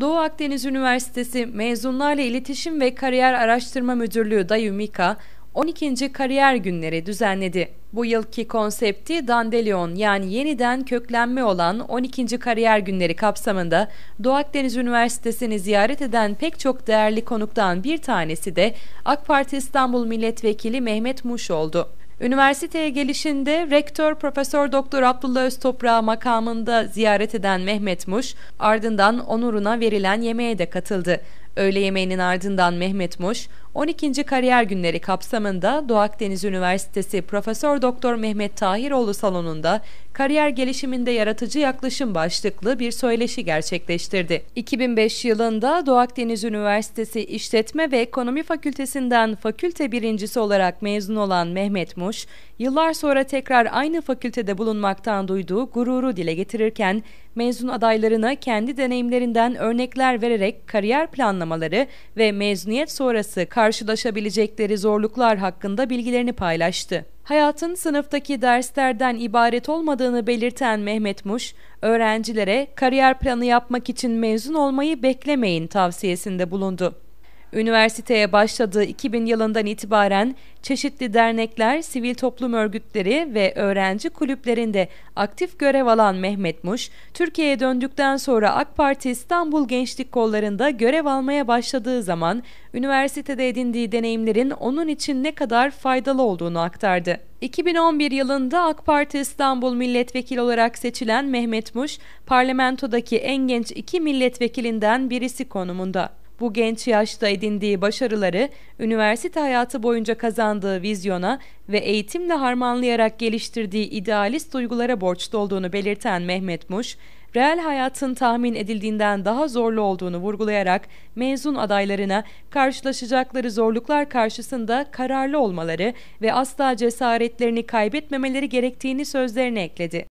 Doğu Akdeniz Üniversitesi Mezunlarla İletişim ve Kariyer Araştırma Müdürlüğü DAYÜMİKA 12. Kariyer Günleri düzenledi. Bu yılki konsepti Dandelion yani yeniden köklenme olan 12. Kariyer Günleri kapsamında Doğu Akdeniz Üniversitesi'ni ziyaret eden pek çok değerli konuktan bir tanesi de AK Parti İstanbul Milletvekili Mehmet Muş oldu. Üniversiteye gelişinde rektör Profesör Doktor Abdullah Öztoprağı makamında ziyaret eden Mehmet Muş ardından onuruna verilen yemeğe de katıldı. Öğle yemeğinin ardından Mehmet Moş, 12. Kariyer Günleri kapsamında Doğu Akdeniz Üniversitesi Profesör Doktor Mehmet Tahiroğlu salonunda Kariyer Gelişiminde Yaratıcı Yaklaşım başlıklı bir söyleşi gerçekleştirdi. 2005 yılında Doğu Akdeniz Üniversitesi İşletme ve Ekonomi Fakültesinden fakülte birincisi olarak mezun olan Mehmet Muş, yıllar sonra tekrar aynı fakültede bulunmaktan duyduğu gururu dile getirirken mezun adaylarına kendi deneyimlerinden örnekler vererek kariyer planlaması planlamaları ve mezuniyet sonrası karşılaşabilecekleri zorluklar hakkında bilgilerini paylaştı. Hayatın sınıftaki derslerden ibaret olmadığını belirten Mehmet Muş, öğrencilere kariyer planı yapmak için mezun olmayı beklemeyin tavsiyesinde bulundu. Üniversiteye başladığı 2000 yılından itibaren çeşitli dernekler, sivil toplum örgütleri ve öğrenci kulüplerinde aktif görev alan Mehmet Muş, Türkiye'ye döndükten sonra AK Parti İstanbul Gençlik Kolları'nda görev almaya başladığı zaman üniversitede edindiği deneyimlerin onun için ne kadar faydalı olduğunu aktardı. 2011 yılında AK Parti İstanbul Milletvekili olarak seçilen Mehmet Muş, parlamentodaki en genç iki milletvekilinden birisi konumunda. Bu genç yaşta edindiği başarıları üniversite hayatı boyunca kazandığı vizyona ve eğitimle harmanlayarak geliştirdiği idealist duygulara borçlu olduğunu belirten Mehmet Muş, reel hayatın tahmin edildiğinden daha zorlu olduğunu vurgulayarak mezun adaylarına karşılaşacakları zorluklar karşısında kararlı olmaları ve asla cesaretlerini kaybetmemeleri gerektiğini sözlerine ekledi.